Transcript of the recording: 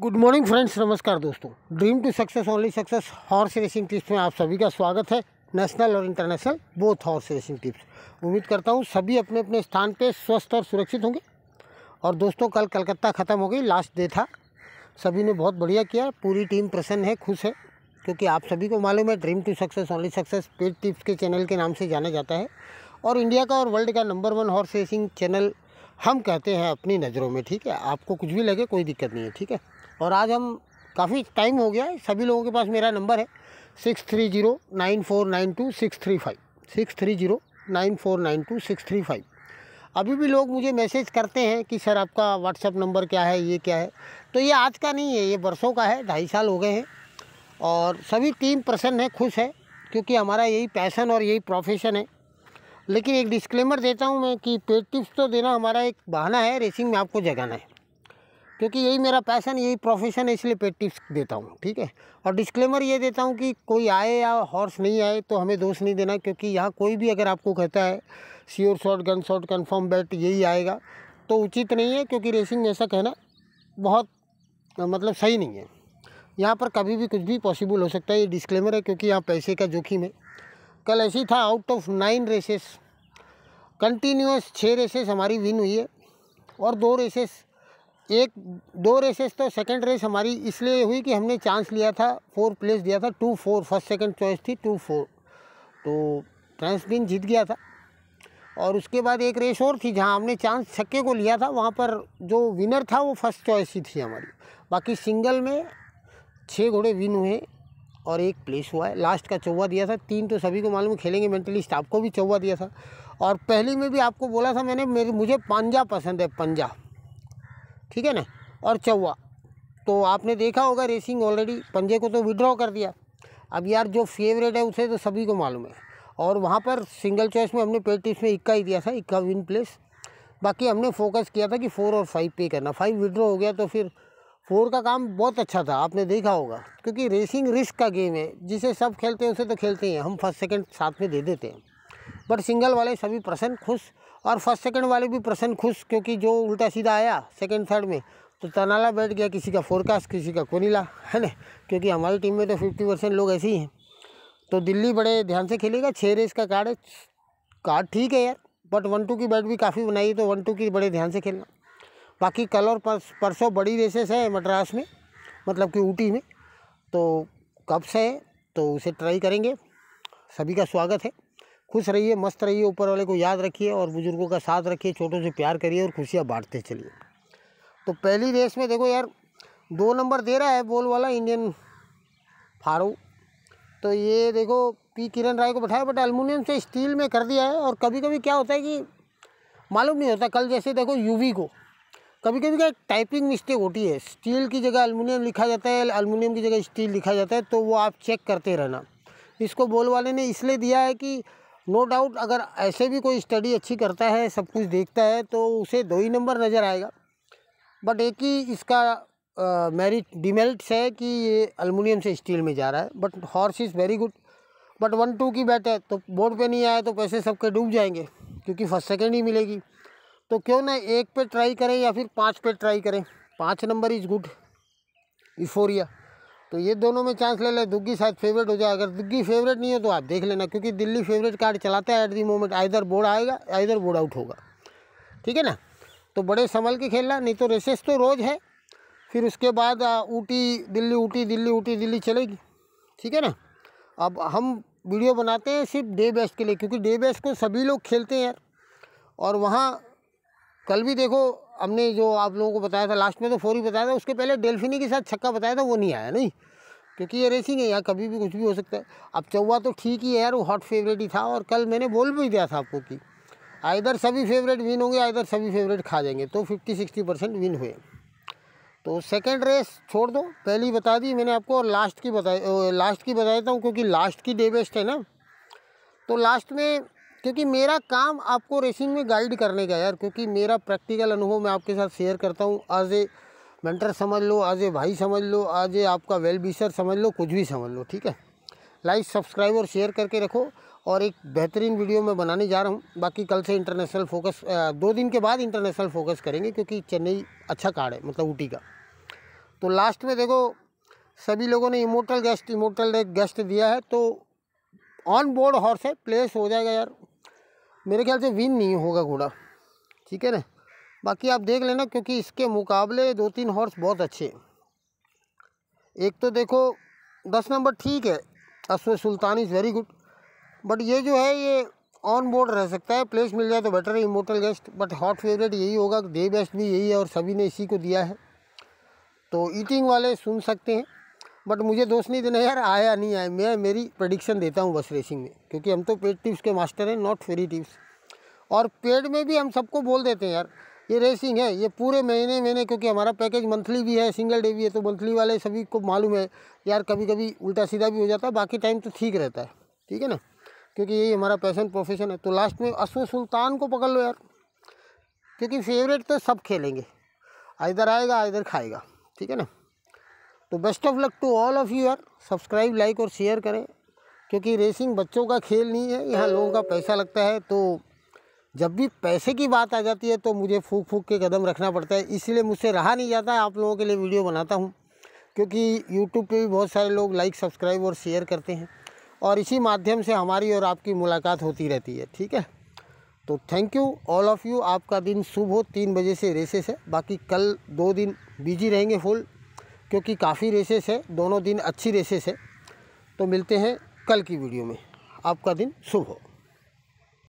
good morning friends नमस्कार दोस्तों dream to success only success horse racing tips में आप सभी का स्वागत है नेशनल और international both horse racing tips उम्मीद करता हूँ सभी अपने अपने स्थान पे स्वस्थ और सुरक्षित होंगे और दोस्तों कल कलकत्ता ख़त्म हो गई लास्ट डे था सभी ने बहुत बढ़िया किया पूरी टीम प्रसन्न है खुश है क्योंकि आप सभी को मालूम है dream to success only success paid tips के चैनल के नाम से जाना जाता है और इंडिया का और वर्ल्ड का number one horse racing channel हम कहते हैं अपनी नज़रों में ठीक है आपको कुछ भी लगे कोई दिक्कत नहीं है ठीक है और आज हम काफ़ी टाइम हो गया है सभी लोगों के पास मेरा नंबर है six three zero nine four nine two six three five six three zero nine four nine two six three five अभी भी लोग मुझे मैसेज करते हैं कि सर आपका व्हाट्सअप नंबर क्या है ये क्या है तो ये आज का नहीं है ये बरसों का है ढाई साल हो गए हैं और सभी टीम प्रसन्न है खुश है क्योंकि हमारा यही पैसन और यही प्रोफेशन है लेकिन एक डिस्क्लेमर देता हूँ मैं कि पेड टिप्स तो देना हमारा एक बहाना है रेसिंग में आपको जगाना है क्योंकि यही मेरा पैसन यही प्रोफेशन है इसलिए पे टिप्स देता हूँ ठीक है और डिस्क्लेमर ये देता हूँ कि कोई आए या हॉर्स नहीं आए तो हमें दोष नहीं देना क्योंकि यहाँ कोई भी अगर आपको कहता है sure shot gun shot confirm bet यही आएगा तो उचित नहीं है क्योंकि रेसिंग में ऐसा कहना बहुत मतलब सही नहीं है यहाँ पर कभी भी कुछ भी पॉसिबल हो सकता है ये डिस्क्लेमर है क्योंकि यहाँ पैसे का जोखिम है कल ऐसी था out of nine races continuous छः रेसेस हमारी विन हुई है और दो रेसेस एक दो रेसेस तो सेकंड रेस हमारी इसलिए हुई कि हमने चांस लिया था फोर प्लेस दिया था two four first second choice थी टू फोर तो ट्रांसबिन जीत गया था और उसके बाद एक रेस और थी जहां हमने चांस छक्के को लिया था वहां पर जो विनर था वो फर्स्ट चॉइस ही थी हमारी बाकी सिंगल में छः घोड़े विन हुए और एक प्लेस हुआ है लास्ट का चौवा दिया था तीन तो सभी को मालूम खेलेंगे मेंटली स्टाफ को भी चौवा दिया था और पहली में भी आपको बोला था मैंने मेरे मुझे पंजा पसंद है पंजा ठीक है ना और चौवा तो आपने देखा होगा रेसिंग ऑलरेडी पंजे को तो विड्रॉ कर दिया अब यार जो फेवरेट है उसे तो सभी को मालूम है और वहाँ पर सिंगल चॉइस में हमने पेटिस में इक्का ही दिया था इक्का विन प्लेस बाकी हमने फोकस किया था कि फ़ोर और फाइव पे करना फाइव विड्रॉ हो गया तो फिर फोर का काम बहुत अच्छा था आपने देखा होगा क्योंकि रेसिंग रिस्क का गेम है जिसे सब खेलते हैं उसे तो खेलते हैं हम फर्स्ट सेकंड साथ में दे देते हैं बट सिंगल वाले सभी प्रसन्न खुश और फर्स्ट सेकंड वाले भी प्रसन्न खुश क्योंकि जो उल्टा सीधा आया सेकंड थर्ड में तो तनाला बैठ गया किसी का फोरकास्ट किसी का कोनीला है ना क्योंकि हमारी टीम में तो फिफ्टी परसेंट लोग ऐसे ही हैं तो दिल्ली बड़े ध्यान से खेलेगा छः रेस का कार्ड है कार्ड ठीक है यार बट वन टू की बैट भी काफ़ी बनाई है तो वन टू की बड़े ध्यान से खेलना बाकी कल और परसों बड़ी रेसेस है मद्रास में मतलब कि ऊटी में तो कब से तो उसे ट्राई करेंगे सभी का स्वागत है खुश रहिए मस्त रहिए ऊपर वाले को याद रखिए और बुज़ुर्गों का साथ रखिए छोटों से प्यार करिए और खुशियाँ बांटते चलिए तो पहली रेस में देखो यार दो नंबर दे रहा है बोल वाला इंडियन फारू तो ये देखो पी किरण राय को बैठाया बट अल्मोनियम से स्टील में कर दिया है और कभी कभी क्या होता है कि मालूम नहीं होता कल जैसे देखो यूवी को कभी कभी क्या टाइपिंग मिस्टेक होती है स्टील की जगह अलमोनियम लिखा जाता है अल्मोनियम की जगह स्टील लिखा जाता है तो वो आप चेक करते रहना इसको बोल वाले ने इसलिए दिया है कि नो डाउट अगर ऐसे भी कोई स्टडी अच्छी करता है सब कुछ देखता है तो उसे दो ही नंबर नज़र आएगा बट एक ही इसका मेरिट डिमेरिट्स है कि ये अलमिनियम से स्टील में जा रहा है but horse is very good but one two की बैट है तो बोर्ड पे नहीं आया तो पैसे सबके डूब जाएंगे क्योंकि फर्स्ट सेकेंड ही मिलेगी तो क्यों ना एक पे ट्राई करें या फिर पाँच पे ट्राई करें पाँच नंबर इज़ गुड इफोरिया तो ये दोनों में चांस ले ले दुग्गी शायद फेवरेट हो जाए अगर दुग्गी फेवरेट नहीं है तो आप देख लेना क्योंकि दिल्ली फेवरेट कार्ड चलाता है at the moment either board आएगा आइधर बोर्ड आउट होगा ठीक है ना तो बड़े संभल के खेलना नहीं तो रेसेस तो रोज़ है फिर उसके बाद ऊटी दिल्ली ऊटी दिल्ली ऊटी दिल्ली चलेगी ठीक है ना अब हम वीडियो बनाते हैं सिर्फ डे बेस्ट के लिए क्योंकि डे बेस्ट को सभी लोग खेलते हैं और वहाँ कल भी देखो हमने जो आप लोगों को बताया था लास्ट में तो फोर ही बताया था उसके पहले डेल्फिनी के साथ छक्का बताया था वो नहीं आया नहीं क्योंकि ये रेसिंग है यार कभी भी कुछ भी हो सकता है अब चौवा तो ठीक ही है यार वो हॉट फेवरेट ही था और कल मैंने बोल भी दिया था आपको कि आइधर सभी फेवरेट विन होंगे आइधर सभी फेवरेट खा जाएंगे तो फिफ्टी सिक्सटी परसेंट विन हुए तो सेकेंड रेस छोड़ दो पहली बता दी मैंने आपको और लास्ट की बताई लास्ट की बता देता हूँ क्योंकि लास्ट की डे बेस्ट है ना तो लास्ट में क्योंकि मेरा काम आपको रेसिंग में गाइड करने का यार क्योंकि मेरा प्रैक्टिकल अनुभव मैं आपके साथ शेयर करता हूँ आज ए मेंटर समझ लो आज ए भाई समझ लो आज ए आपका वेल विशर समझ लो कुछ भी समझ लो ठीक है लाइक सब्सक्राइब और शेयर करके रखो और एक बेहतरीन वीडियो मैं बनाने जा रहा हूँ बाकी कल से इंटरनेशनल फोकस दो दिन के बाद इंटरनेशनल फोकस करेंगे क्योंकि चेन्नई अच्छा कार्ड है मतलब ऊटी का तो लास्ट में देखो सभी लोगों ने इमोटल गेस्ट इमोटल गेस्ट दिया है तो ऑन बोर्ड हॉर्स है प्लेस हो जाएगा यार मेरे ख्याल से विन नहीं होगा घोड़ा ठीक है ना बाकी आप देख लेना क्योंकि इसके मुकाबले दो तीन हॉर्स बहुत अच्छे एक तो देखो दस नंबर ठीक है असवे सुल्तान इज़ वेरी गुड बट ये जो है ये ऑन बोर्ड रह सकता है प्लेस मिल जाए तो बेटर है immortal guest but hot favourite यही होगा डे बेस्ट भी यही है और सभी ने इसी को दिया है तो ईटिंग वाले सुन सकते हैं बट मुझे दोष नहीं देना यार आया नहीं आया मैं मेरी प्रडिक्शन देता हूँ बस रेसिंग में क्योंकि हम तो पेड टिप्स के मास्टर हैं नॉट फ्री टिप्स और पेड में भी हम सबको बोल देते हैं यार ये रेसिंग है ये पूरे महीने महीने क्योंकि हमारा पैकेज मंथली भी है सिंगल डे भी है तो मंथली वाले सभी को मालूम है यार कभी कभी उल्टा सीधा भी हो जाता है बाकी टाइम तो ठीक रहता है ठीक है ना क्योंकि यही हमारा पैसन प्रोफेशन है तो लास्ट में अश्व सुल्तान को पकड़ लो यार क्योंकि फेवरेट तो सब खेलेंगे इधर आएगा इधर खाएगा ठीक है ना तो best of luck to all of you or subscribe like और शेयर करें क्योंकि रेसिंग बच्चों का खेल नहीं है यहाँ लोगों का पैसा लगता है तो जब भी पैसे की बात आ जाती है तो मुझे फूक फूक के कदम रखना पड़ता है इसलिए मुझसे रहा नहीं जाता है आप लोगों के लिए वीडियो बनाता हूँ क्योंकि यूट्यूब पर भी बहुत सारे लोग लाइक सब्सक्राइब और शेयर करते हैं और इसी माध्यम से हमारी और आपकी मुलाकात होती रहती है ठीक है तो thank you all of you आपका दिन सुबह तीन बजे से रेसेस है बाकी कल दो दिन बिजी रहेंगे फुल क्योंकि काफ़ी रेसेस है दोनों दिन अच्छी रेसेस है तो मिलते हैं कल की वीडियो में आपका दिन शुभ हो